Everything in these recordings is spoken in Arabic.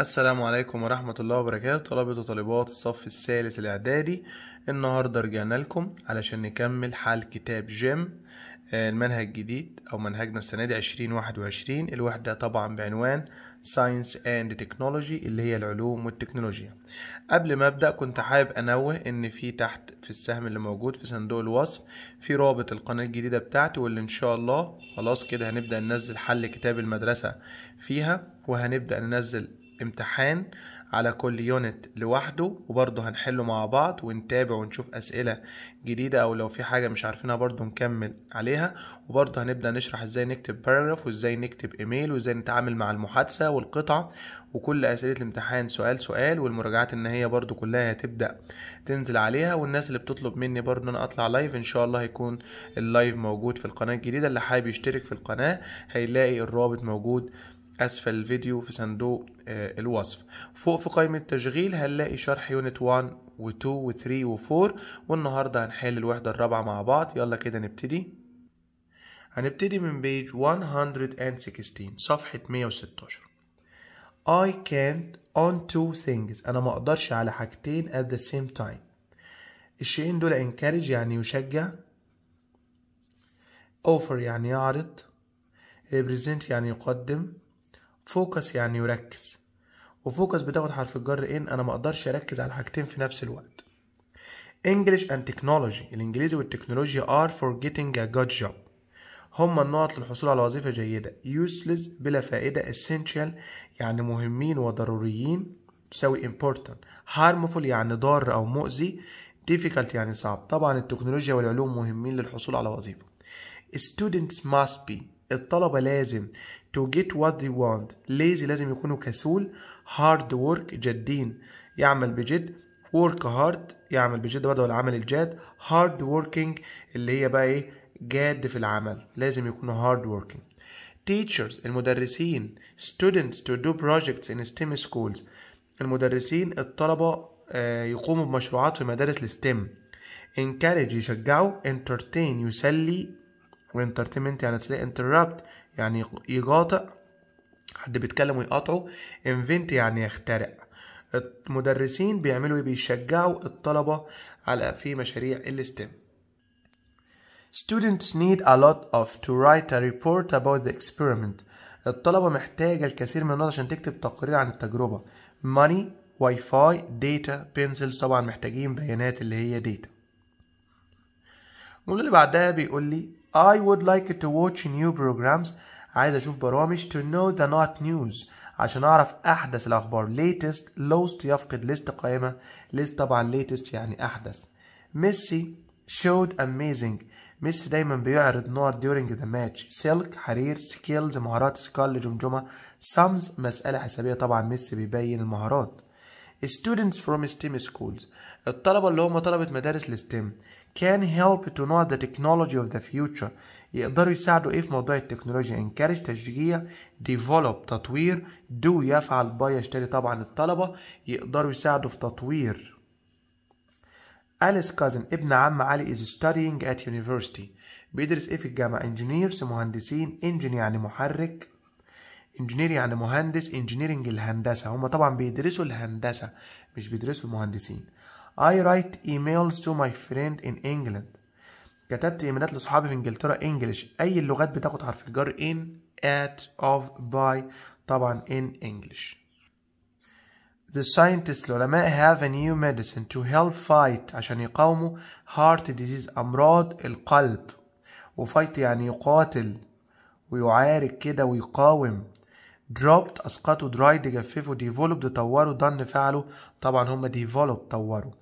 السلام عليكم ورحمة الله وبركاته طلبة وطالبات الصف الثالث الإعدادي النهاردة رجعنا لكم علشان نكمل حل كتاب جيم آه، المنهج الجديد أو منهجنا السنة دي 2021 الوحدة طبعا بعنوان ساينس اند تكنولوجي اللي هي العلوم والتكنولوجيا قبل ما أبدأ كنت حابب أنوه إن في تحت في السهم اللي موجود في صندوق الوصف في رابط القناة الجديدة بتاعتي واللي إن شاء الله خلاص كده هنبدأ ننزل حل كتاب المدرسة فيها وهنبدأ ننزل امتحان على كل يونت لوحده وبرضه هنحله مع بعض ونتابع ونشوف أسئلة جديدة أو لو في حاجة مش عارفينها برضه نكمل عليها وبرضه هنبدأ نشرح إزاي نكتب باراجراف وإزاي نكتب إيميل وإزاي نتعامل مع المحادثة والقطع وكل أسئلة الامتحان سؤال سؤال والمراجعات إن هي برضه كلها هتبدأ تنزل عليها والناس اللي بتطلب مني برضه إن أنا أطلع لايف إن شاء الله هيكون اللايف موجود في القناة الجديدة اللي حابب يشترك في القناة هيلاقي الرابط موجود أسفل الفيديو في صندوق آه، الوصف فوق في قائمة التشغيل هنلاقي شرح يونت 1 و2 و3 و4 والنهاردة هنحل الوحدة الرابعة مع بعض يلا كده نبتدي هنبتدي من بيج 116 صفحة 116 I can't on two things أنا ما أقدرش على حاجتين at the same time الشيئين دول encourage يعني يشجع offer يعني يعرض represent يعني يقدم فوكس يعني يركز وفوكس بتاخد حرف الجر ان انا ما اقدرش اركز على حاجتين في نفس الوقت English and Technology الانجليزي والتكنولوجيا are for getting a good job هما النقط للحصول على وظيفة جيدة useless بلا فائدة essential يعني مهمين وضروريين تساوي important harmful يعني ضار او مؤذي difficult يعني صعب طبعا التكنولوجيا والعلوم مهمين للحصول على وظيفة students must be الطلبة لازم to get what they want lazy لازم يكونوا كسول hard work جادين يعمل بجد work hard يعمل بجد برضه العمل الجاد hard working اللي هي بقى ايه جاد في العمل لازم يكونوا hard working teachers المدرسين students to do projects in STEM schools المدرسين الطلبة آه، يقوموا بمشروعات في مدارس الستيم encourage يشجعوا entertain يسلي وانترتينمنت يعني تلاقي انتربت يعني يقاطع حد بيتكلم ويقاطعه انفنت يعني يخترع المدرسين بيعملوا ايه بيشجعوا الطلبة على في مشاريع الاستم Students need a lot of to write a report about the experiment الطلبة محتاجة الكثير من النقط عشان تكتب تقرير عن التجربة money واي فاي Data, بنسلز طبعا محتاجين بيانات اللي هي Data. المدير اللي بعدها بيقول لي I would like to watch new programs عايز اشوف برامج to know the not news عشان اعرف احدث الاخبار latest lost يفقد list قائمه list طبعا latest يعني احدث ميسي showed amazing ميسي دايما بيعرض نار during the match silk حرير skills مهارات سكال جمجمه sums مساله حسابيه طبعا ميسي بيبين المهارات students from STEM schools الطلبه اللي هم طلبه مدارس الستيم can help to know the technology of the future يقدروا يساعدوا ايه في موضوع التكنولوجيا encourage تشجيع develop تطوير do يفعل باي يشتري طبعا الطلبة يقدروا يساعدوا في تطوير Alice cousin ابن عم علي is studying at university بيدرس ايه في الجامعة engineers مهندسين engine يعني محرك engineer يعني مهندس engineering الهندسه هما طبعا بيدرسوا الهندسه مش بيدرسوا المهندسين I write emails to my friend in England كتبت ايميلات لصحابي في انجلترا English. اي اللغات بتاخد حرف الجر in at of by طبعا in English The scientists العلماء have a new medicine to help fight عشان يقاوموا heart disease أمراض القلب وفايت يعني يقاتل ويعارك كده ويقاوم dropped أسقطوا dried جففوا developed طوروا done فعلوا طبعا هما developed طوروا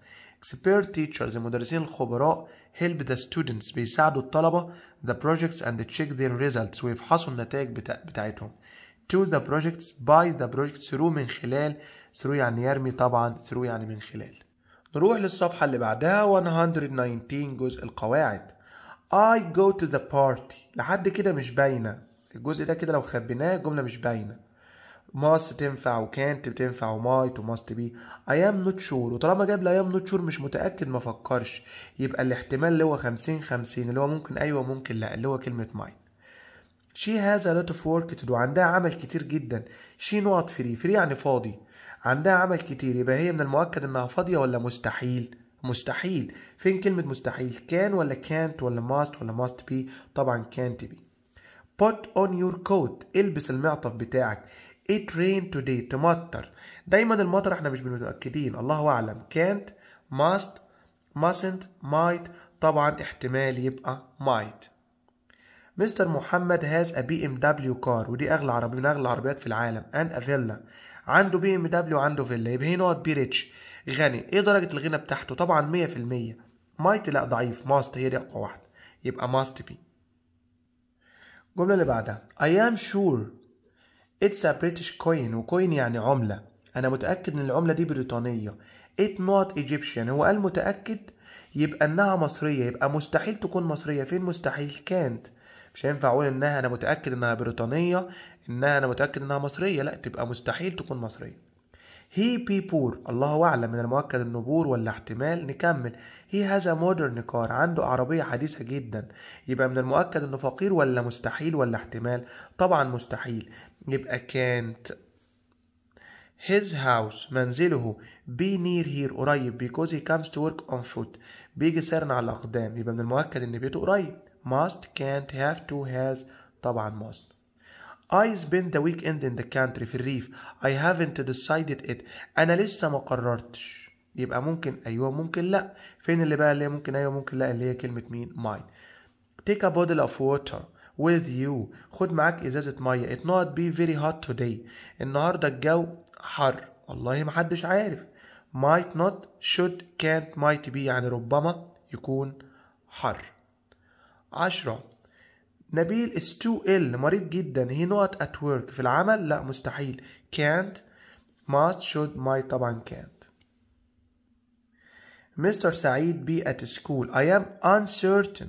expert teachers المدرسين الخبراء help the students بيساعدوا الطلبة the projects and check their results ويفحصوا النتائج بتا... بتاعتهم to the projects by the projects through من خلال through يعني يرمي طبعا through يعني من خلال نروح للصفحة اللي بعدها 119 جزء القواعد I go to the party لحد كده مش باينة الجزء ده كده لو خبيناه الجملة مش باينة ماست تنفع وكانت بتنفع ومايت وماست بي اي ام نوت شور وطالما جاب لي ام نوت شور مش متاكد ما فكرش يبقى الاحتمال اللي هو 50 50 اللي هو ممكن ايوه ممكن لا اللي هو كلمه مايت شي هاز ا لوت اوف ورك تو دو عندها عمل كتير جدا شي نقط فري فري يعني فاضي عندها عمل كتير يبقى هي من المؤكد انها فاضيه ولا مستحيل مستحيل فين كلمه مستحيل كان ولا كانت ولا ماست ولا ماست بي طبعا كانت بي put on your coat البس المعطف بتاعك it rained today تمطر دايما المطر احنا مش متأكدين الله أعلم can't must mustn't might طبعا احتمال يبقى might مستر محمد هاز ا بي ام دبليو كار ودي اغلى عربيه من اغلى العربيات في العالم اند ا فيلا عنده بي ام دبليو وعنده فيلا يبقى هي نقط بي ريتش غني ايه درجه الغنى بتاعته طبعا 100% مايت لا ضعيف ماست هي دي اقوى واحده يبقى ماست بي الجمله اللي بعدها I am sure It's a British coin وكوين يعني عملة أنا متأكد إن العملة دي بريطانية It not Egyptian هو قال متأكد يبقى إنها مصرية يبقى مستحيل تكون مصرية فين مستحيل كانت مش هينفع أقول إنها أنا متأكد إنها بريطانية إنها أنا متأكد إنها مصرية لأ تبقى مستحيل تكون مصرية هي بور الله أعلم من المؤكد النبور ولا احتمال نكمل هي هذا مودرن كار عنده عربية حديثة جدا يبقى من المؤكد إنه فقير ولا مستحيل ولا احتمال طبعا مستحيل يبقى كانت his house منزله be near here قريب because he comes to work on foot بيجي سيرنا على الأقدام يبقى من المؤكد إن بيته قريب must can't have to has طبعا must I spent the weekend in the country في الريف I haven't decided it أنا لسه ما قررتش يبقى ممكن أيوه ممكن لأ فين اللي بقى اللي هي ممكن أيوه ممكن لأ اللي هي كلمة مين mine take a bottle of water with you خد معاك ازازة مية it not be very hot today النهاردة الجو حر والله محدش عارف might not should can't might be يعني ربما يكون حر عشرة نبيل is too ill مريض جدا he not at work في العمل لا مستحيل can't must should might طبعا can't مستر سعيد be at school I am uncertain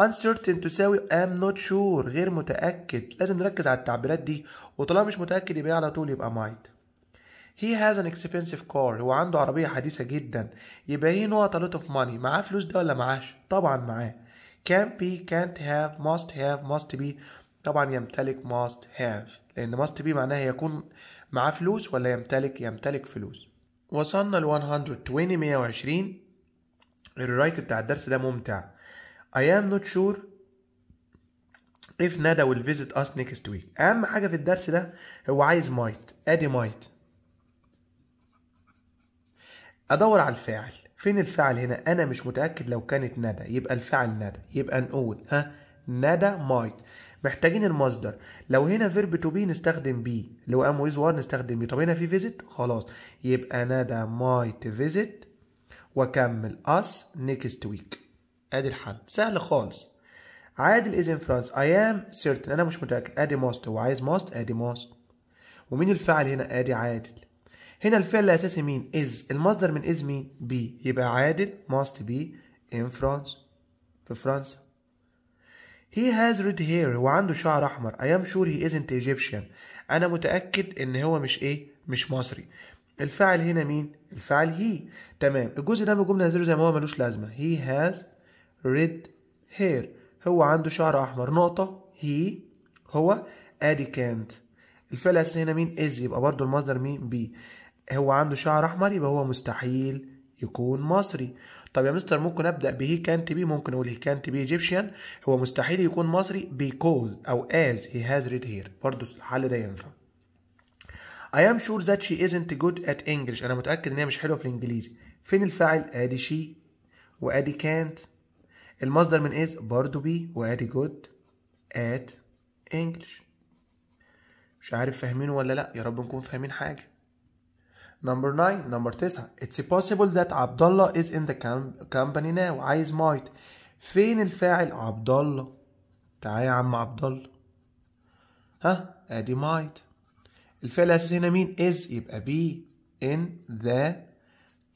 uncertain تساوي am not sure غير متأكد لازم نركز على التعبيرات دي وطالما مش متأكد يبقى على طول يبقى might he has an expensive car هو عنده عربية حديثة جدا يبقى he not a lot of money معاه فلوس ده ولا معاش طبعا معاه can be can't have must have must be طبعا يمتلك must have لأن must be معناها يكون معاه فلوس ولا يمتلك يمتلك فلوس وصلنا ل 120 120 الرايت بتاع الدرس ده ممتع I am not sure if Nada will visit us next week أهم حاجة في الدرس ده هو عايز might أدي might أدور على الفاعل فين الفعل هنا انا مش متاكد لو كانت ندى يبقى الفعل ندى يبقى نقول ها ندى مايت محتاجين المصدر لو هنا فيرب تو بي نستخدم بي لو ام ويز وار نستخدم بي طب هنا في فيزيت خلاص يبقى ندى مايت فيزيت واكمل اس نيكست ويك ادي الحل سهل خالص عادل از ان فرانس اي ام سيرتن انا مش متاكد ادي ماست هو عايز ادي ماست ومين الفاعل هنا ادي عادل هنا الفعل الاساسي مين از المصدر من از مين بي يبقى عادل must be in France في فرنسا he has red hair هو عنده شعر احمر I am sure he isn't Egyptian انا متاكد ان هو مش ايه مش مصري الفاعل هنا مين الفاعل هي تمام الجزء ده من الجمله نزله زي ما هو ملوش لازمه he has red hair هو عنده شعر احمر نقطه he هو ادي كانت الفعل الاساسي هنا مين از يبقى برضو المصدر مين بي هو عنده شعر احمر يبقى هو مستحيل يكون مصري طب يا مستر ممكن ابدا بهي كانت بي ممكن اقول هي كانت بي ايجيبشن هو مستحيل يكون مصري بيكوز او as he has ريد هير برضه الحل ده ينفع I am sure that she isn't good at English أنا متأكد إن هي مش حلوة في الإنجليزي فين الفاعل أدي شي وأدي كانت. المصدر من is برضو بي وأدي جود at English مش عارف فاهمين ولا لأ يا رب نكون فاهمين حاجة Number 9 Number 9 It's possible that Abdullah is in the company now عايز might فين الفاعل عبد الله تعالى يا عم عبد الله ها ادي might الفعل الاساسي هنا مين is يبقى be in the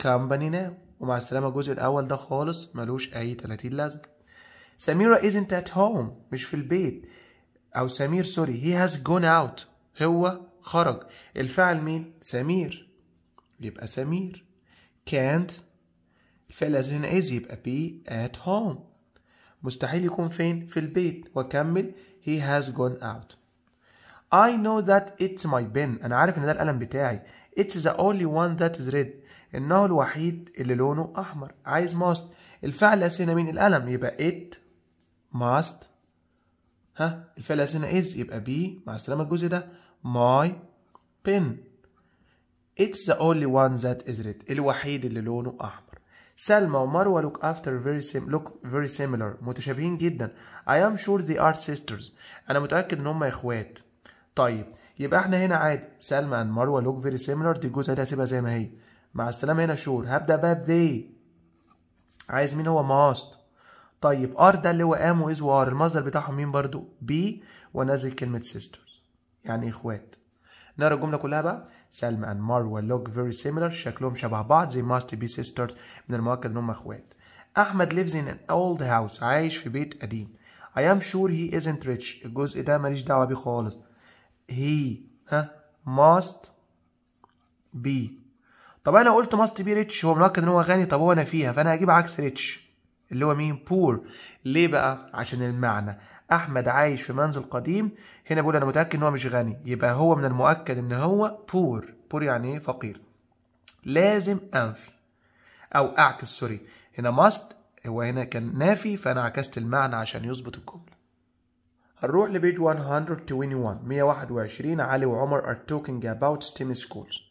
company now ومع السلامه الجزء الاول ده خالص ملوش اي 30 لازمه سميرة isn't at home مش في البيت أو سمير سوري he has gone out هو خرج الفعل مين سمير يبقى سمير كانت الفعل as هنا إز يبقى بي at home مستحيل يكون فين في البيت وأكمل he has gone out I know that it's my pen أنا عارف إن ده القلم بتاعي it's the only one that is red إنه الوحيد اللي لونه أحمر عايز must الفعل الأساسي هنا مين القلم يبقى it must ها الفعل الأساسي هنا is يبقى be مع السلامة الجزء ده my pen It's the only one that is red الوحيد اللي لونه أحمر سلمى ومروة look after very sim look very similar متشابهين جدا I am sure they are sisters أنا متأكد إن هم إخوات طيب يبقى إحنا هنا عادي سلمى and مروة look very similar دي الجزء دي هسيبها زي ما هي مع السلامة هنا شور هبدأ باب they. عايز مين هو ماست طيب ار ده اللي هو ام واز وار المصدر بتاعهم مين برضو بي وانزل كلمة sisters يعني إخوات نقرا الجملة كلها بقى سلمى اند مارو لوك فيري سيميلر شكلهم شبه بعض زي ماست بي سيسترز من المؤكد ان هم اخوات احمد lives in an old house عايش في بيت قديم I am sure he isn't rich الجزء ده ماليش دعوه بيه خالص he ها must be طب انا قلت must be rich هو مؤكد ان هو غني طب هو انا فيها فانا هجيب عكس rich اللي هو مين poor ليه بقى عشان المعنى احمد عايش في منزل قديم هنا بيقول انا متاكد ان هو مش غني يبقى هو من المؤكد ان هو بور بور يعني ايه فقير لازم انفي او اعكس سوري هنا ماست هو هنا كان نافي فانا عكست المعنى عشان يظبط الجمله هنروح لبيج 121 121 علي وعمر are talking about STEM schools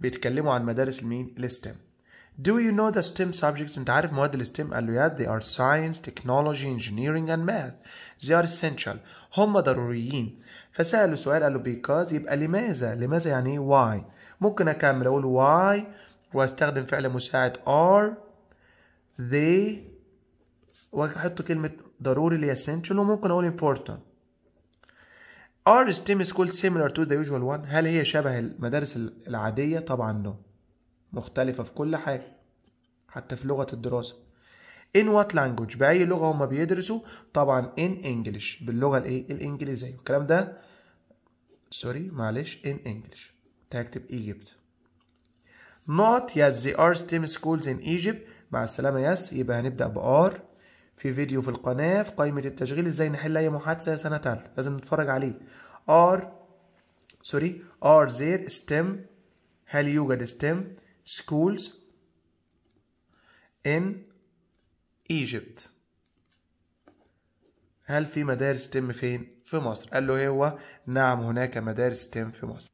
بيتكلموا عن مدارس المين الستم Do you know the STEM subjects انت عارف مواد الستيم قال له yeah, they are science technology engineering and math they are essential هم ضروريين فسأله سؤال قال له because يبقى لماذا لماذا يعني why ممكن اكمل اقول why واستخدم فعل مساعد are they واحط كلمة ضروري اللي essential وممكن اقول important are STEM schools similar to the usual one هل هي شبه المدارس العادية طبعا no مختلفة في كل حاجة حتى في لغة الدراسة in what language بأي لغة هما بيدرسوا طبعا in English باللغة الايه الإنجليزية الكلام ده سوري معلش in English تكتب Egypt not yes they are STEM schools in Egypt مع السلامة yes يبقى هنبدأ بآر في فيديو في القناة في قائمة التشغيل ازاي نحل أي محادثة سنة تالتة لازم نتفرج عليه are سوري are there STEM هل يوجد STEM schools in Egypt هل في مدارس تم فين؟ في مصر قال له هو نعم هناك مدارس تم في مصر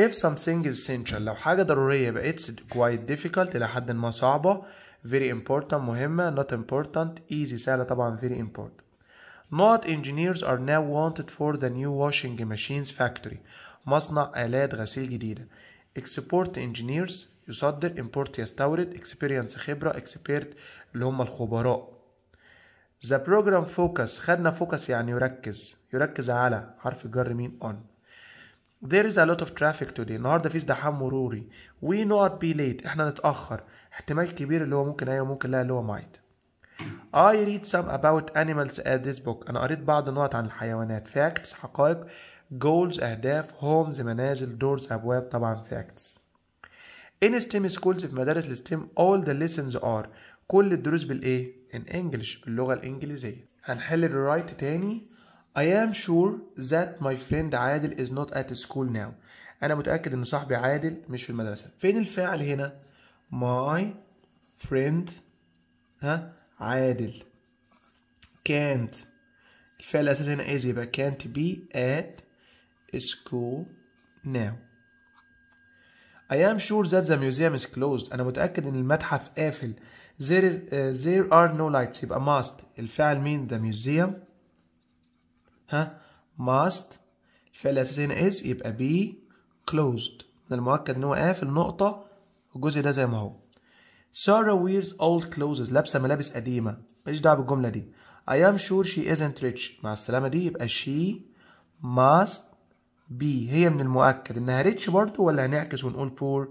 If something is essential لو حاجة ضرورية بقت quite difficult إلى حد ما صعبة very important مهمة not important easy سهلة طبعا very important not engineers are now wanted for the new washing machines factory مصنع آلات غسيل جديدة اكسبورت انجينيرز يصدر امبورت يستورد اكسبيرينس خبره اكسبيرت اللي هم الخبراء ذا بروجرام فوكس خدنا فوكس يعني يركز يركز على حرف الجر مين اون There is a lot of traffic today النهارده في ازدحام مروري We not be late احنا نتأخر احتمال كبير اللي هو ممكن ايوه ممكن لا اللي هو might I read some about animals at this book أنا قريت بعض النقط عن الحيوانات facts حقائق جولز أهداف هومز منازل دورز أبواب طبعا فاكتس In STEM schools في مدارس الستيم all the lessons are كل الدروس بالإيه؟ in English باللغة الإنجليزية هنحل الرايت تاني I am sure that my friend عادل is not at school now أنا متأكد إن صاحبي عادل مش في المدرسة فين الفاعل هنا؟ my friend ها عادل can't الفعل الأساسي هنا is يبقى can't be at school now. I am sure that the museum is closed. أنا متأكد إن المتحف قافل. There, uh, there are no lights. يبقى must. الفعل مين؟ The museum. ها؟ must. الفعل الأساسي هنا is يبقى be closed. من المؤكد إن هو قافل نقطة الجزء ده زي ما هو. Sarah wears old clothes. لابسة ملابس قديمة. ماليش دعوة بالجملة دي. I am sure she isn't rich. مع السلامة دي يبقى she must بي هي من المؤكد انها ريتش برضه ولا هنعكس ونقول بور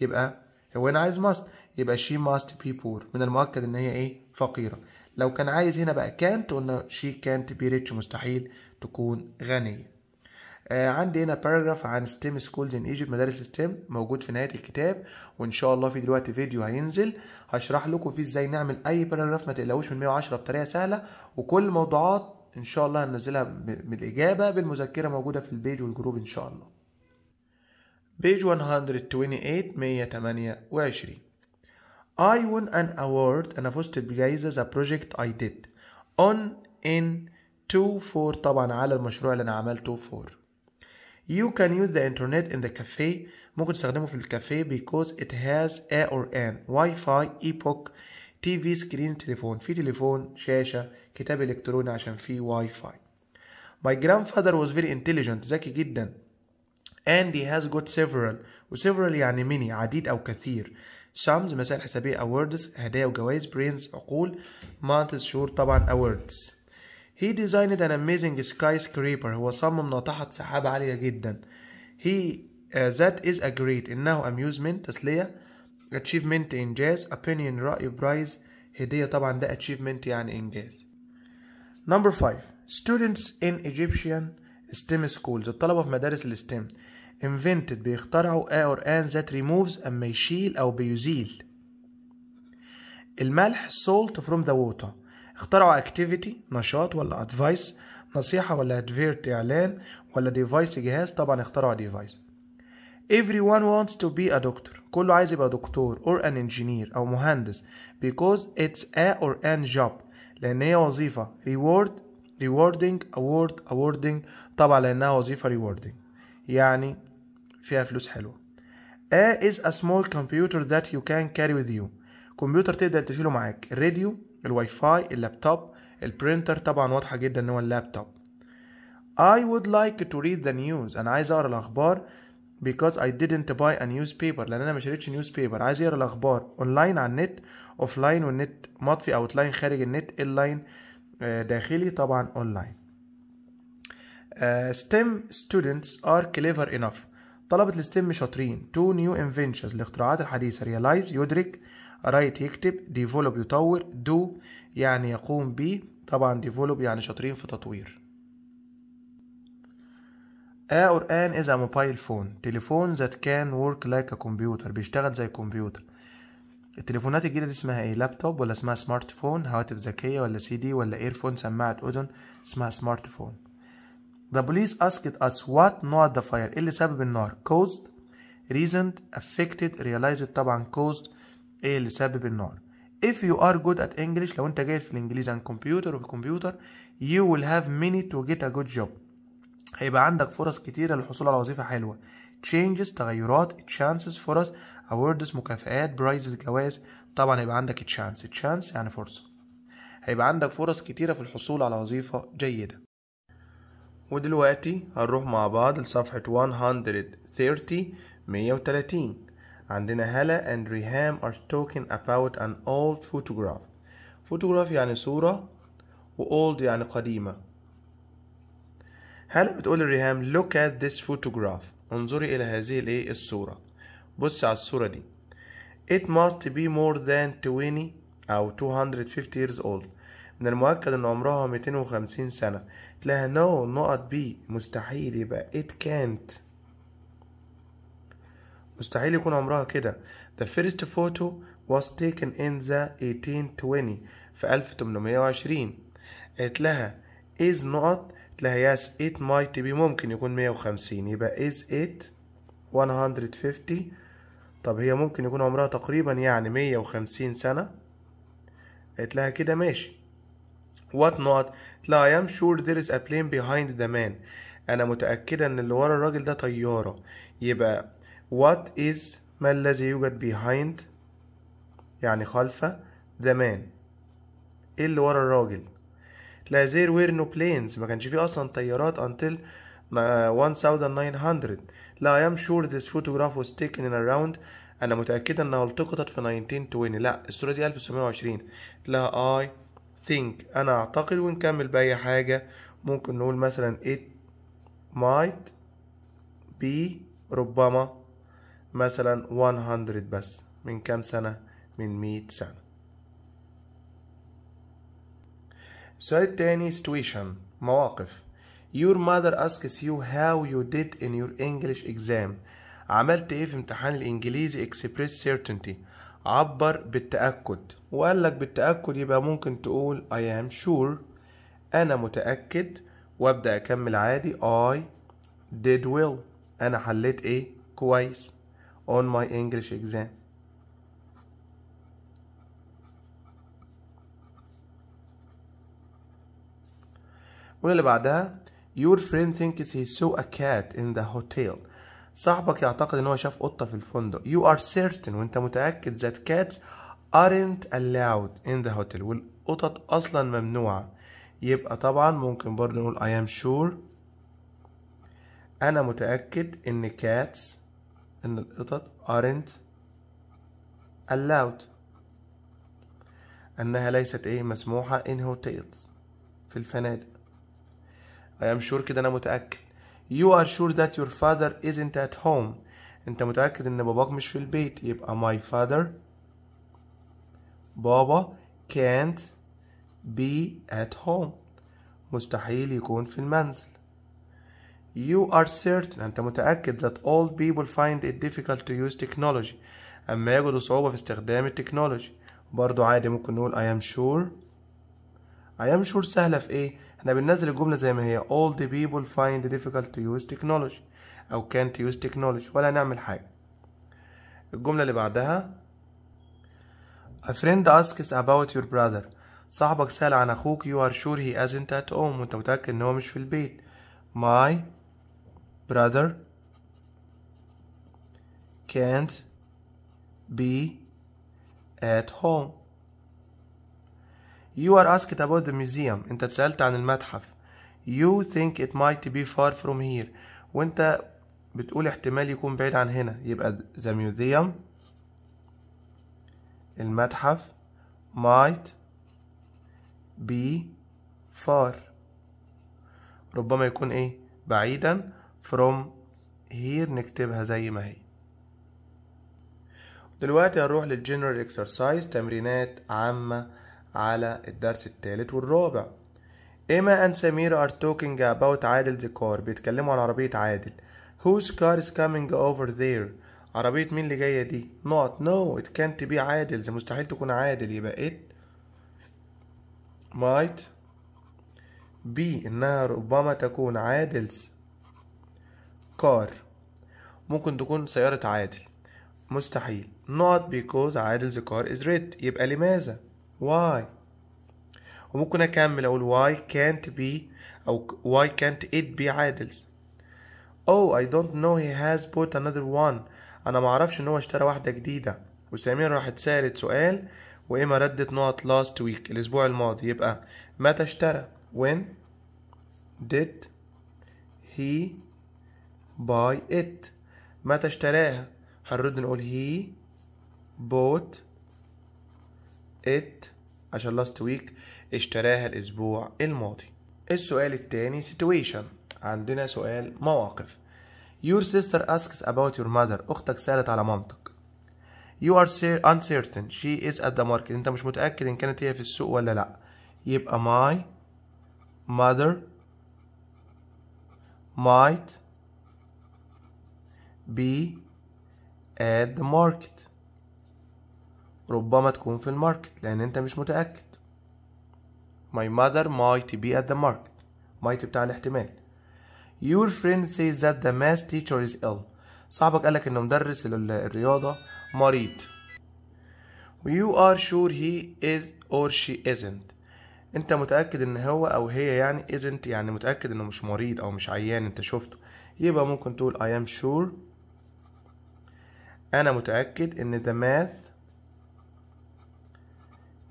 يبقى هو هنا عايز ماست يبقى شي ماست بي بور من المؤكد ان هي ايه فقيره لو كان عايز هنا بقى كانت قلنا شي كانت بي ريتش مستحيل تكون غنيه آه عندي هنا باراجراف عن ستيم سكولز ان ايجيبت مدارس ستيم موجود في نهايه الكتاب وان شاء الله في دلوقتي فيديو هينزل هشرح لكم فيه ازاي نعمل اي باراجراف ما تقلقوش من 110 بطريقه سهله وكل الموضوعات ان شاء الله هننزلها بالاجابه بالمذكره موجوده في البيج والجروب ان شاء الله بيج 128 128 I won an award أنا فزت بجائزة the project I did on in 2-4 طبعا على المشروع اللي أنا عملته 4 You can use the internet in the cafe ممكن تستخدمه في الكافيه because it has a or an Wi-Fi epoch تي في سكرين تليفون في تليفون شاشه كتاب الكتروني عشان في واي فاي My grandfather was very intelligent ذكي جدا and he has got several و several يعني many عديد أو كثير sums مسائل حسابية awards هدايا وجوائز brains عقول months شهور طبعا awards he designed an amazing skyscraper هو صمم ناطحة سحاب عالية جدا he uh, that is a great إنه amusement تسلية achievement انجاز opinion رأي برايز هدية طبعا ده achievement يعني انجاز number 5 students in Egyptian STEM schools الطلبة في مدارس الاستم invented بيخترعوا a or an that removes اما يشيل او بيزيل الملح salt from the water اخترعوا activity نشاط ولا advice نصيحة ولا advert إعلان ولا device جهاز طبعا اخترعوا device everyone wants to be a doctor كله عايز يبقى دكتور or an engineer أو مهندس because it's a or an job لأن هي وظيفة reward rewarding award awarding طبعا لأنها وظيفة rewarding يعني فيها فلوس حلوة A is a small computer that you can carry with you كمبيوتر تقدر تشيله معاك الراديو الواي فاي اللابتوب البرينتر طبعا واضحة جدا ان هو اللابتوب I would like to read the news أنا عايز أقرأ الأخبار because I didn't buy a newspaper لان انا ما شريتش نيوز بيبر عايز اقرا الاخبار اونلاين على النت اوف لاين والنت مطفي اوت لاين خارج النت اللاين آه، داخلي طبعا اونلاين آه، STEM students are clever enough طلبة الستيم شاطرين to new inventions الاختراعات الحديثة realize يدرك write يكتب develop يطور do يعني يقوم به طبعا develop يعني شاطرين في تطوير A or an is a mobile phone تليفون that can work like a computer بيشتغل زي كمبيوتر التليفونات الجديدة دي اسمها ايه لابتوب ولا اسمها سمارت فون هواتف ذكية ولا سي دي ولا ايرفون سماعة اذن اسمها سمارت فون The police asked us what not the fire ايه اللي سبب النار caused reasoned affected realized طبعا caused ايه اللي سبب النار if you are good at English لو انت جيد في الانجليزي عن كمبيوتر وفي الكمبيوتر you will have many to get a good job هيبقى عندك فرص كتيرة للحصول على وظيفة حلوة changes تغيرات chances فرص awards مكافآت prizes جوائز طبعا هيبقى عندك chance chance يعني فرصة هيبقى عندك فرص كتيرة في الحصول على وظيفة جيدة ودلوقتي هنروح مع بعض لصفحة 130 130 عندنا هلا and Reham are talking about an old photograph photograph يعني صورة و old يعني قديمة هالة بتقول لريهام look at this photograph انظري إلى هذه الإيه الصورة بص على الصورة دي it must be more than 20 أو 250 years old من المؤكد ان عمرها 250 سنة تلاها no نقط be مستحيل يبقى it can't مستحيل يكون عمرها كده the first photo was taken in the 1820 في 1820 قالت لها is نقط لها يس ات might be ممكن يكون 150 يبقى is it 150 طب هي ممكن يكون عمرها تقريبا يعني 150 سنة قالت لها كده ماشي what not قالت لها I am sure there is a plane behind the man أنا متأكدة إن اللي ورا الراجل ده طيارة يبقى what is ما الذي يوجد behind يعني خلف the man إيه اللي ورا الراجل لا there were no planes ما كانش فيه اصلا طيارات until 1900 لا I am sure this photograph was taken in اراوند انا متاكد انها التقطت في 1920 لا الصورة دي 1920 لا I think انا اعتقد ونكمل باي حاجة ممكن نقول مثلا it might be ربما مثلا 100 بس من كام سنة من 100 سنة السؤال التاني situation مواقف Your mother asks you how you did in your English exam عملت ايه في امتحان الانجليزي express certainty عبر بالتأكد وقال لك بالتأكد يبقى ممكن تقول I am sure أنا متأكد وأبدأ أكمل عادي I did well أنا حليت إيه كويس on my English exam واللي بعدها your friend thinks he saw a cat in the hotel صاحبك يعتقد ان هو شاف قطة في الفندق you are certain وانت متأكد that cats aren't allowed in the hotel والقطط اصلا ممنوعة يبقى طبعا ممكن برضه نقول I am sure انا متأكد ان cats ان القطط aren't allowed انها ليست ايه مسموحة in hotels في الفنادق I am sure كده أنا متأكد You are sure that your father isn't at home أنت متأكد إن باباك مش في البيت يبقى my father بابا can't be at home مستحيل يكون في المنزل You are certain أنت متأكد that all people find it difficult to use technology أما يجدوا صعوبة في استخدام التكنولوجي برضو عادي ممكن نقول I am sure I am sure سهلة في إيه؟ احنا بننزل الجمله زي ما هي all the people find difficult to use technology او can't use technology ولا نعمل حاجه الجمله اللي بعدها a friend asks about your brother صاحبك سأل عن اخوك you are sure he isn't at home وانت متاكد ان هو مش في البيت my brother can't be at home You are asked about the museum انت اتسألت عن المتحف You think it might be far from here وانت بتقول احتمال يكون بعيد عن هنا يبقى the museum المتحف might be far ربما يكون ايه بعيدا from here نكتبها زي ما هي دلوقتي هنروح للجنرال اكسرسايز تمرينات عامة على الدرس الثالث والرابع إما أن سمير are talking about عادل the car بيتكلموا عن عربية عادل Whose car is coming over there عربية مين اللي جاية دي not no it can't be عادل زي مستحيل تكون عادل يبقى it might be إنها ربما تكون عادل's car ممكن تكون سيارة عادل مستحيل not because عادل's car is red يبقى لماذا why وممكن اكمل اقول why can't be او why can't it be idols oh I don't know he has bought another one انا معرفش ان هو اشترى واحدة جديدة وسامير راحت سألت سؤال وإما ردت نقط last week الأسبوع الماضي يبقى متى اشترى when did he buy it متى اشتراها هنرد نقول he bought it عشان last week اشتراها الأسبوع الماضي السؤال التاني situation عندنا سؤال مواقف Your sister asks about your mother أختك سألت على مامتك You are uncertain she is at the market أنت مش متأكد إن كانت هي في السوق ولا لأ يبقى my mother might be at the market ربما تكون في الماركت لأن أنت مش متأكد My mother might be at the market might بتاع الاحتمال Your friend says that the math teacher is ill صاحبك قالك إن مدرس الرياضة مريض You are sure he is or she isn't انت متأكد ان هو او هي يعني isn't يعني متأكد انه مش مريض او مش عيان انت شفته يبقى ممكن تقول I am sure انا متأكد ان the math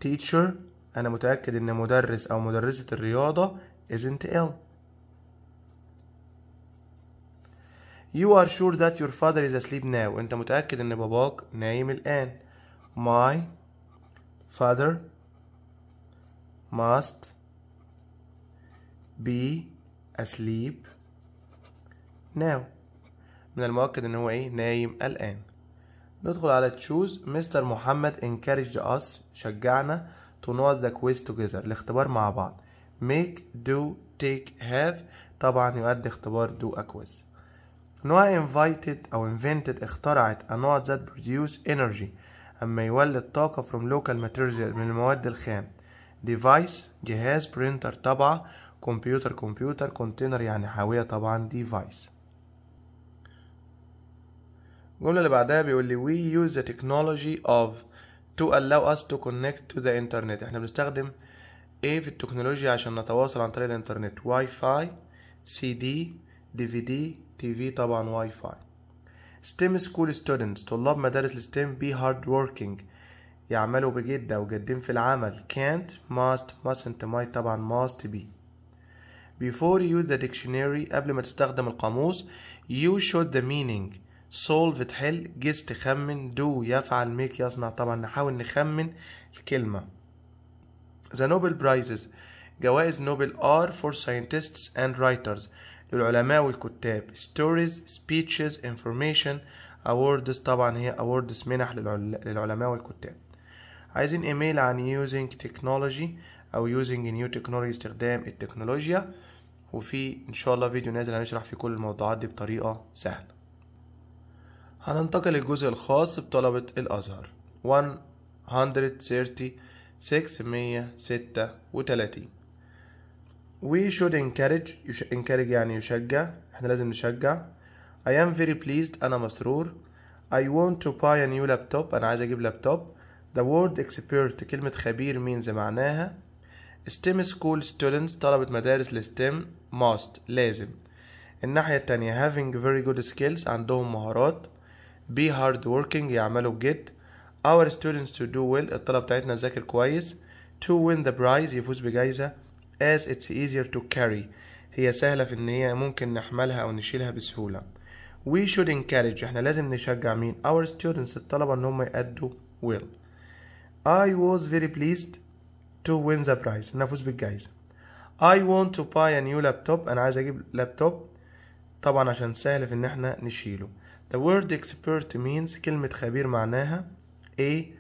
teacher أنا متأكد إن مدرس أو مدرسة الرياضة isn't ill You are sure that your father is asleep now أنت متأكد إن باباك نايم الآن My father must be asleep now من المؤكد إن هو إيه نايم الآن ندخل على تشوز مستر محمد encouraged us شجعنا to نوت the quiz together الاختبار مع بعض make do take have طبعا يؤدي اختبار do a quiz نوع انفايتد أو invented اخترعت a ذات that produce energy أما يولد طاقة from local materials من المواد الخام device جهاز printer طبعة كمبيوتر كمبيوتر كونتينر يعني حاوية طبعا device الجملة اللي بعدها بيقول لي we use the technology of to allow us to connect to the internet احنا بنستخدم ايه في التكنولوجيا عشان نتواصل عن طريق الانترنت واي فاي سي دي دي في دي تي في طبعا واي فاي STEM school students طلاب مدارس الستيم بي هارد وركينج يعملوا بجدة وجدين في العمل can't must mustn't might طبعا must be before you use the dictionary قبل ما تستخدم القاموس you should the meaning solve تحل جيز تخمن دو يفعل ميك يصنع طبعا نحاول نخمن الكلمة The Nobel Prizes جوائز نوبل ار for scientists and writers للعلماء والكتاب stories, speeches, information awards طبعا هي awards منح للعلماء والكتاب عايزين ايميل عن using technology او using new technology استخدام التكنولوجيا وفي ان شاء الله فيديو نازل هنشرح فيه كل الموضوعات دي بطريقة سهلة هننتقل للجزء الخاص بطلبة الأزهر 136 We should encourage encourage يعني يشجع احنا لازم نشجع I am very pleased أنا مسرور I want to buy a new laptop أنا عايز أجيب لابتوب The word expert كلمة خبير means معناها STEM school students طلبة مدارس الستيم must لازم الناحية التانية having very good skills عندهم مهارات be hard working يعملوا بجد our students to do well الطلبة بتاعتنا تذاكر كويس to win the prize يفوز بجايزة as it's easier to carry هي سهلة في إن هي ممكن نحملها أو نشيلها بسهولة we should encourage احنا لازم نشجع مين our students الطلبة إن هم يأدوا well I was very pleased to win the prize إن أفوز بالجايزة I want to buy a new laptop أنا عايز أجيب لابتوب طبعا عشان سهل في إن احنا نشيله The word expert means كلمة خبير معناها A.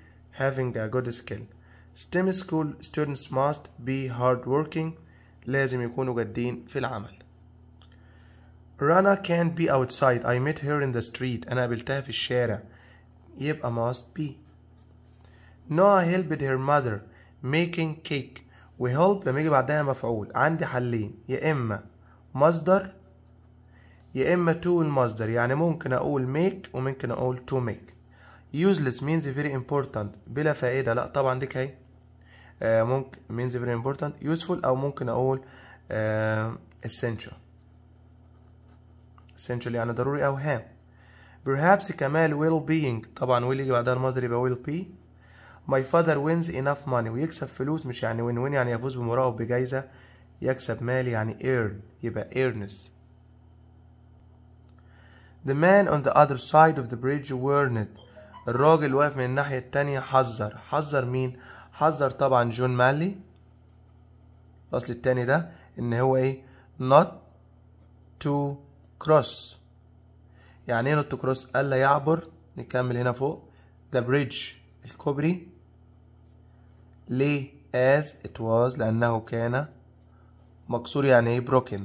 Having a good skill STEM school students must be hardworking لازم يكونوا جادين في العمل Rana can't be outside I met her in the street أنا قابلتها في الشارع يبقى must be Noah helped her mother making cake وهلب لما يجي بعدها مفعول عندي حلين يا إما مصدر يا اما تو المصدر يعني ممكن اقول ميك وممكن اقول تو ميك useless means very important بلا فائدة لا طبعا دي كاي آه ممكن means very important useful او ممكن اقول آه essential essential يعني ضروري او هام perhaps كمال well being طبعا will يجي بعدها المصدر يبقى will be my father wins enough money ويكسب فلوس مش يعني win win يعني يفوز بمراه بجايزة يكسب مال يعني earn يبقى earnest The man on the other side of the bridge warned الراجل واقف من الناحية التانية حذر حذر مين؟ حذر طبعا جون مالي الأصل التاني ده إن هو إيه؟ not to cross يعني إيه not to cross؟ ألا يعبر نكمل هنا فوق the bridge الكوبري ليه؟ as it was لأنه كان مكسور يعني إيه broken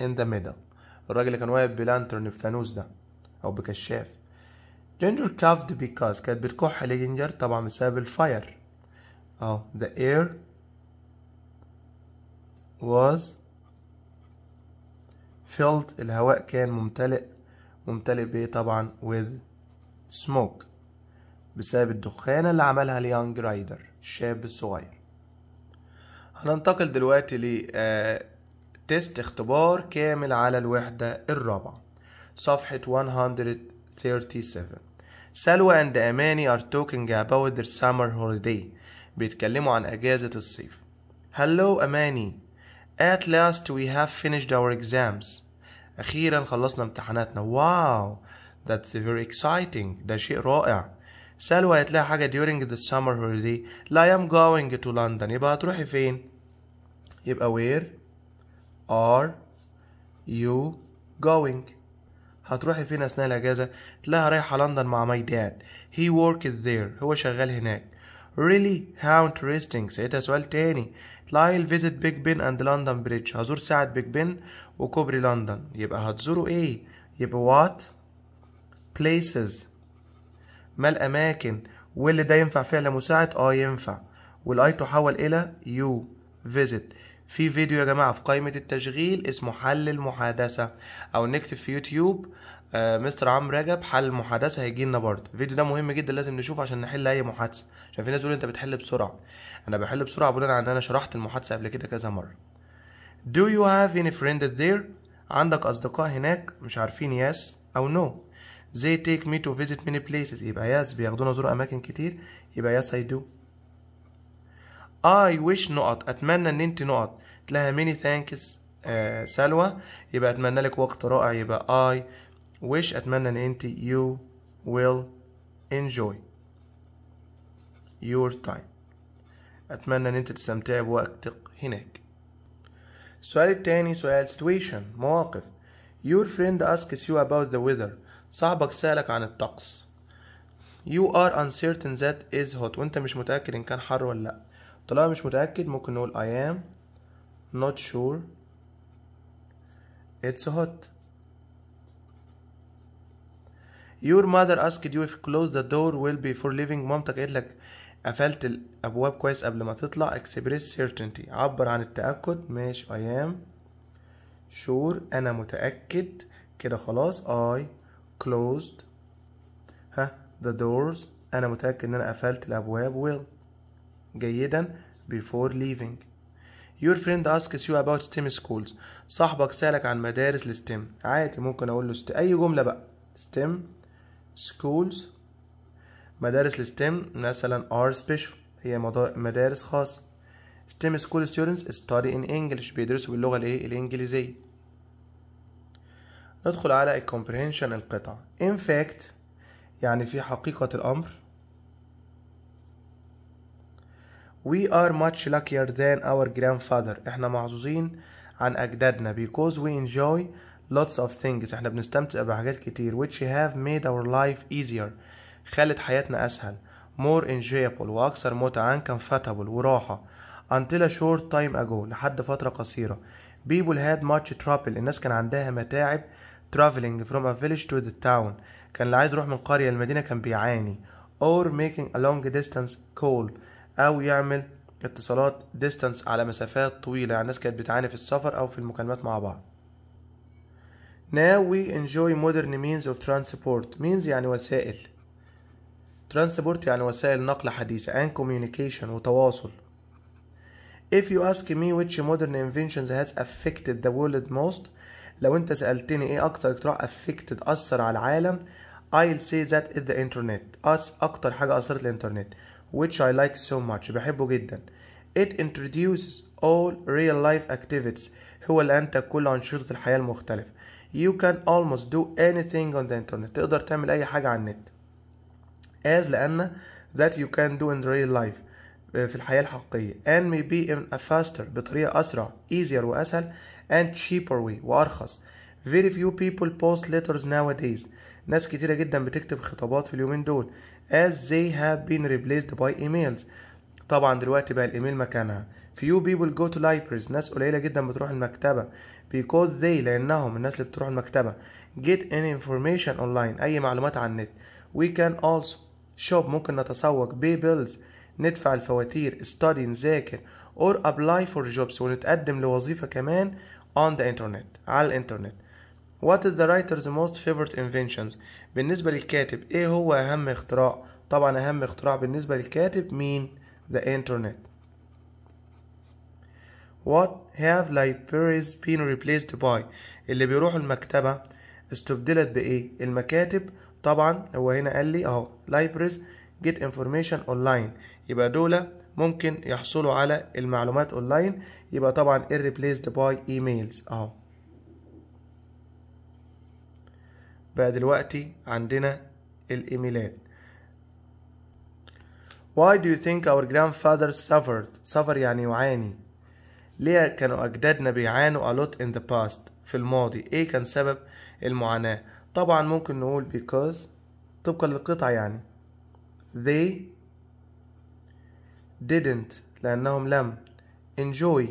in the middle الراجل اللي كان واقف بلانترن بفانوس ده او بكشاف جينجر كافد بيكاز كانت بتكح لجينجر طبعا بسبب الفاير اه ذا اير was filled الهواء كان ممتلئ ممتلئ بيه طبعا with smoke بسبب الدخانة اللي عملها اليانج رايدر الشاب الصغير هننتقل دلوقتي ل آه، تيست اختبار كامل على الوحدة الرابعة صفحة 137 سلوى and أماني are talking about their summer holiday بيتكلموا عن أجازة الصيف Hello أماني At last we have finished our exams أخيرا خلصنا امتحاناتنا واو That's very exciting ده شيء رائع سلوى قالت لها حاجة during the summer holiday لا I am going to London يبقى هتروحي فين؟ يبقى where؟ are you going هتروحي فين اثناء الاجازه تلاقيها رايحه لندن مع ماي داد هي ورك there هو شغال هناك really how interesting سألتها سؤال تاني تلاقي visit بيج بن اند لندن بريدج هزور ساعة بيج بن وكوبري لندن يبقى هتزوروا ايه يبقى what places ما الأماكن واللي ده ينفع فعل مساعد اه ينفع والاي تحول إلى you visit في فيديو يا جماعة في قائمة التشغيل اسمه حل المحادثة أو نكتب في يوتيوب آه مستر عم رجب حل المحادثة هيجي لنا برضه الفيديو ده مهم جدا لازم نشوفه عشان نحل أي محادثة عشان في ناس تقول أنت بتحل بسرعة أنا بحل بسرعة بناء على إن أنا شرحت المحادثة قبل كده كذا مرة Do you have any friend there عندك أصدقاء هناك مش عارفين yes أو no They take me to visit many places يبقى yes بياخدونا زور أماكن كتير يبقى yes I do I wish نقط اتمنى ان انت نقط تلاقيها many thanks آه سلوى يبقى اتمنى لك وقت رائع يبقى I wish اتمنى ان انت you will enjoy your time اتمنى ان انت تستمتعي بوقتك هناك السؤال التاني سؤال situation مواقف your friend asks you about the weather صاحبك سألك عن الطقس you are uncertain that is hot وانت مش متأكد ان كان حر ولا لأ طالما مش متأكد ممكن نقول I am not sure it's hot Your mother asked you if close the door will be for leaving مامتك قالت لك قفلت الابواب كويس قبل ما تطلع express certainty عبر عن التأكد ماشي I am sure انا متأكد كده خلاص I closed ها the doors انا متأكد ان انا قفلت الابواب will جيدا before leaving Your friend asks you about STEM schools صاحبك سألك عن مدارس الستيم عادي ممكن أقول له ست... أي جملة بقى STEM schools مدارس الستيم مثلا are special هي مدارس خاصة STEM school students study in English بيدرسوا باللغة الايه الإنجليزية ندخل على ال comprehension القطع in fact يعني في حقيقة الأمر We are much luckier than our grandfather احنا محظوظين عن اجدادنا because we enjoy lots of things احنا بنستمتع بحاجات كتير which have made our life easier خلت حياتنا اسهل more enjoyable واكثر متعة and comfortable وراحة until a short time ago لحد فترة قصيرة people had much trouble الناس كان عندها متاعب traveling from a village to the town كان اللي عايز يروح من قرية لمدينة كان بيعاني or making a long distance call او يعمل اتصالات ديستانس على مسافات طويله يعني الناس كانت بتعاني في السفر او في المكالمات مع بعض Now we enjoy modern means of transport means يعني وسائل transport يعني وسائل نقل حديثة and communication وتواصل If you ask me which modern inventions has affected the world most لو انت سألتني ايه اكتر اختراع affected اثر على العالم I'll say that is the internet أس اكتر حاجة اثرت الانترنت which I like so much بحبه جدا It introduces all real life activities هو الآن كل أنشطة الحياة المختلفة You can almost do anything on the internet تقدر تعمل أي حاجة على النت As لأن that you can do in real life في الحياة الحقيقية and maybe in a faster بطريقة أسرع easier وأسهل and cheaper way وأرخص Very few people post letters nowadays ناس كتيرة جدا بتكتب خطابات في اليومين دول as they have been replaced by emails طبعا دلوقتي بقى الايميل مكانها few people go to libraries ناس قليلة جدا بتروح المكتبة because they لانهم الناس اللي بتروح المكتبة get any information online اي معلومات على النت we can also shop ممكن نتسوق pay bills ندفع الفواتير study نذاكر or apply for jobs ونتقدم لوظيفة كمان on the internet على الانترنت What is the writer's most favorite inventions بالنسبة للكاتب ايه هو اهم اختراع طبعا اهم اختراع بالنسبة للكاتب مين the internet What have libraries been replaced by اللي بيروحوا المكتبة استبدلت بإيه المكاتب طبعا هو هنا قال لي اهو libraries get information online يبقى دول ممكن يحصلوا على المعلومات اونلاين يبقى طبعا replaced by emails اهو بقى دلوقتي عندنا الايميلات Why do you think our grandfathers suffered? suffer يعني يعاني. ليه كانوا أجدادنا بيعانوا a lot in the past في الماضي؟ إيه كان سبب المعاناة؟ طبعا ممكن نقول because طبقا للقطعة يعني they didn't لأنهم لم enjoy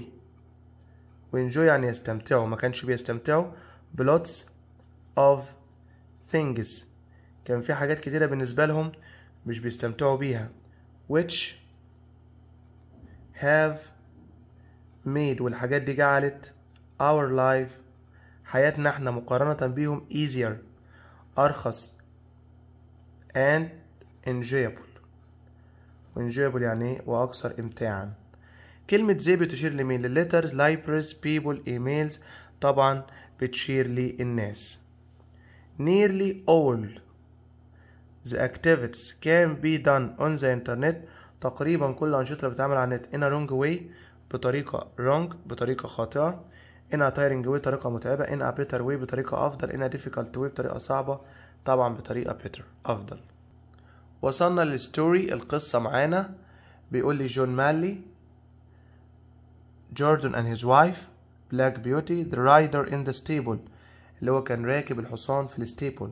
وenjoy يعني يستمتعوا ما كانش بيستمتعوا بلوتس of things كان في حاجات كتيرة بالنسبة لهم مش بيستمتعوا بيها which have made والحاجات دي جعلت our life حياتنا احنا مقارنة بيهم easier أرخص and enjoyable enjoyable يعني ايه وأكثر إمتاعا كلمة زي بتشير لمين للليترز لايبرز بيبل، ايميلز طبعا بتشير للناس Nearly all the activities can be done on the internet تقريبا كل أنشطة اللي بتتعمل على النت in a wrong way بطريقة wrong بطريقة خاطئة in a tiring way بطريقة متعبة in a better way بطريقة أفضل in a difficult way بطريقة صعبة طبعا بطريقة better أفضل وصلنا للستوري القصة معانا بيقول لي جون مالي جوردن and his wife Black Beauty The Rider in the Stable اللي هو كان راكب الحصان في الستيبل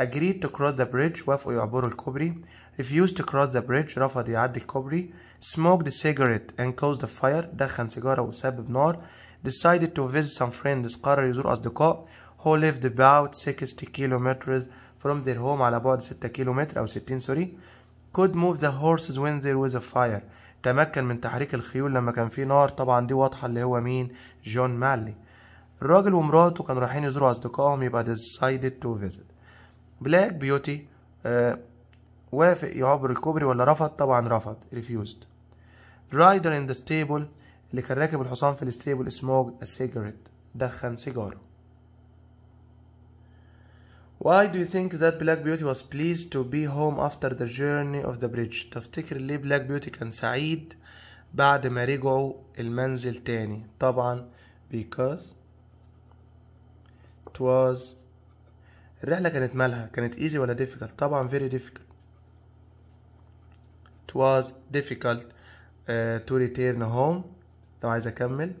agreed to cross the bridge وافقوا يعبروا الكوبري refused to cross the bridge رفض يعدي الكوبري smoked a cigarette and caused a fire دخن سيجارة وسبب نار decided to visit some friends قرر يزور أصدقاء who lived about 60 kilometers from their home على بعد 6 كيلومتر أو 60 سوري could move the horses when there was a fire تمكن من تحريك الخيول لما كان في نار طبعا دي واضحة اللي هو مين جون مالي الراجل ومراته كانوا رايحين يزوروا أصدقائهم يبقى decided to visit بلاك بيوتي آه وافق يعبر الكوبري ولا رفض طبعا رفض refused رايدر in the stable اللي كان راكب الحصان في الستيبل سموك a cigarette دخن سيجارة Why do you think that Black Beauty was pleased to be home after the journey of the bridge? تفتكر ليه Black Beauty كان سعيد بعد ما رجعوا المنزل تاني؟ طبعا because difficult was الرحلة كانت مالها كانت easy ولا difficult طبعا very difficult it was difficult uh, to return home لو عايز أكمل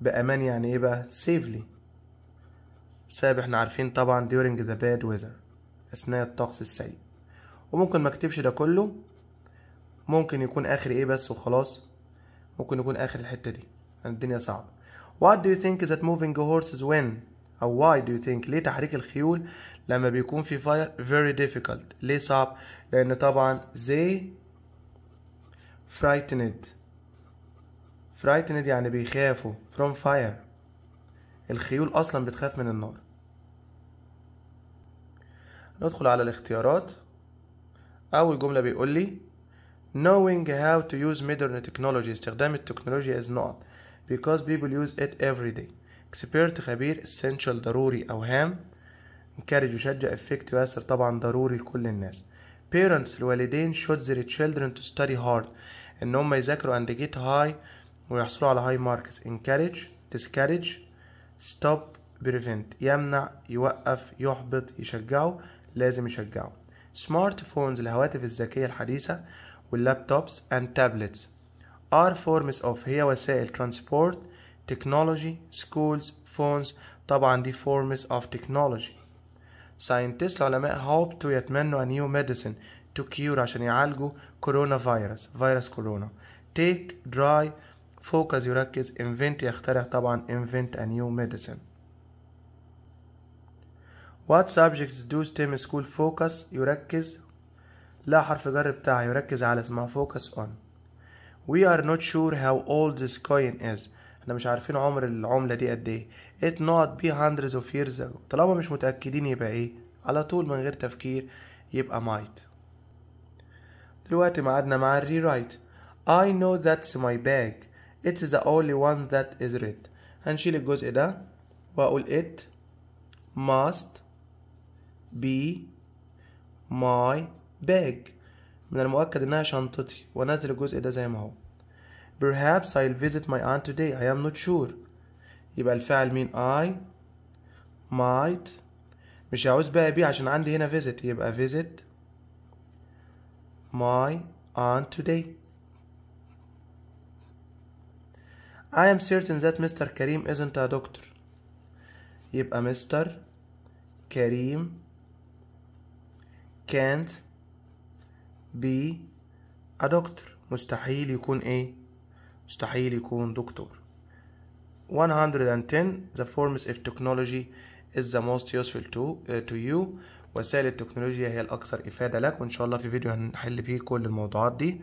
بأمان يعني إيه بقى safely بسبب إحنا عارفين طبعا during the bad weather أثناء الطقس السيء وممكن ما اكتبش ده كله ممكن يكون آخر إيه بس وخلاص ممكن يكون آخر الحتة دي الدنيا صعبة What do you think that moving horses when أو why do you think ليه تحريك الخيول لما بيكون في fire very difficult ليه صعب لأن طبعا they frightened frightened يعني بيخافوا from fire الخيول أصلا بتخاف من النار ندخل على الاختيارات أول جملة بيقول لي knowing how to use modern technology استخدام التكنولوجيا is not because people use it every day expert خبير essential ضروري أو هام encourage يشجع effect يؤثر طبعا ضروري لكل الناس parents الوالدين should their children to study hard ان هم يذاكروا and get high ويحصلوا على high marks encourage discourage stop prevent يمنع يوقف يحبط يشجعه لازم يشجعه smartphones الهواتف الذكية الحديثة واللابتوبس and tablets are forms of هي وسائل transport technology schools phones طبعا دي forms of technology scientists العلماء hope to يتمنوا a new medicine to cure عشان يعالجوا coronavirus. Virus Corona. take dry focus يركز invent يخترع طبعا invent a new medicine what subjects do STEM school focus يركز لا حرف جر بتاعها يركز على اسمها focus on we are not sure how old this coin is احنا مش عارفين عمر العملة دي قد ايه it not be hundreds of years ago طالما مش متأكدين يبقى ايه على طول من غير تفكير يبقى might دلوقتي معادنا مع الريرايت I know that's my bag it is the only one that is red هنشيل الجزء ده واقول it must be my bag من المؤكد إنها شنطتي ونزل الجزء ده زي ما هو Perhaps I'll visit my aunt today I am not sure يبقى الفعل مين I might مش عاوز بقى بيه عشان عندي هنا visit يبقى visit my aunt today I am certain that Mr. Kareem isn't a doctor يبقى Mr. Kareem can't بي دكتور مستحيل يكون ايه مستحيل يكون دكتور 110 the forms of technology is the most useful to, uh, to you وسائل التكنولوجيا هي الأكثر إفادة لك وإن شاء الله في فيديو هنحل فيه كل الموضوعات دي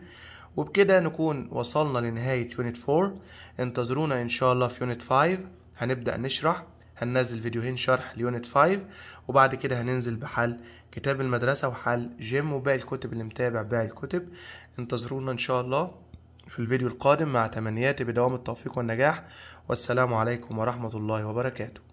وبكده نكون وصلنا لنهاية يونت 4 انتظرونا إن شاء الله في يونت 5 هنبدأ نشرح هننزل فيديوهين شرح ليونت 5 وبعد كده هننزل بحل كتاب المدرسة وحل جيم وباقي الكتب اللي متابع باقي الكتب انتظرونا ان شاء الله في الفيديو القادم مع تمنياتي بدوام التوفيق والنجاح والسلام عليكم ورحمة الله وبركاته